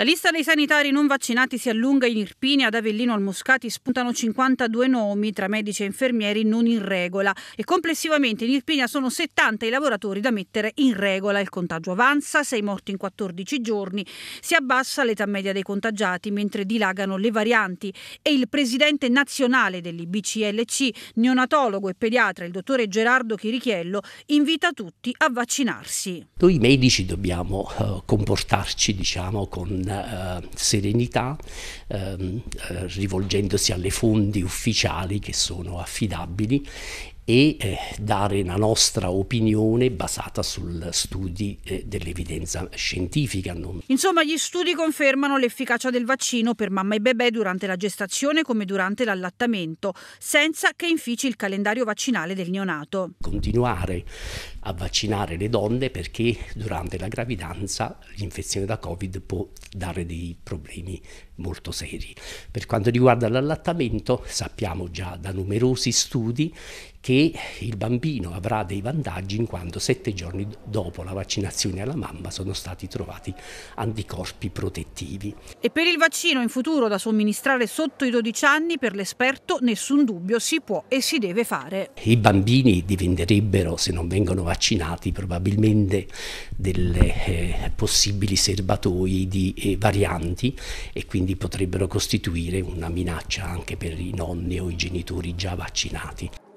La lista dei sanitari non vaccinati si allunga in Irpini, ad Avellino al Moscati spuntano 52 nomi tra medici e infermieri non in regola e complessivamente in Irpinia sono 70 i lavoratori da mettere in regola. Il contagio avanza, 6 morti in 14 giorni, si abbassa l'età media dei contagiati mentre dilagano le varianti e il presidente nazionale dell'IBCLC, neonatologo e pediatra, il dottore Gerardo Chirichiello, invita tutti a vaccinarsi. Noi medici dobbiamo eh, comportarci diciamo con piena eh, serenità, ehm, eh, rivolgendosi alle fondi ufficiali che sono affidabili e eh, dare la nostra opinione basata sugli studi eh, dell'evidenza scientifica. Non... Insomma, gli studi confermano l'efficacia del vaccino per mamma e bebè durante la gestazione come durante l'allattamento, senza che infici il calendario vaccinale del neonato. Continuare a vaccinare le donne perché durante la gravidanza l'infezione da Covid può dare dei problemi molto seri. Per quanto riguarda l'allattamento sappiamo già da numerosi studi che il bambino avrà dei vantaggi in quanto sette giorni dopo la vaccinazione alla mamma sono stati trovati anticorpi protettivi. E per il vaccino in futuro da somministrare sotto i 12 anni, per l'esperto nessun dubbio si può e si deve fare. I bambini diventerebbero, se non vengono vaccinati, probabilmente delle eh, possibili serbatoi di eh, varianti e quindi potrebbero costituire una minaccia anche per i nonni o i genitori già vaccinati.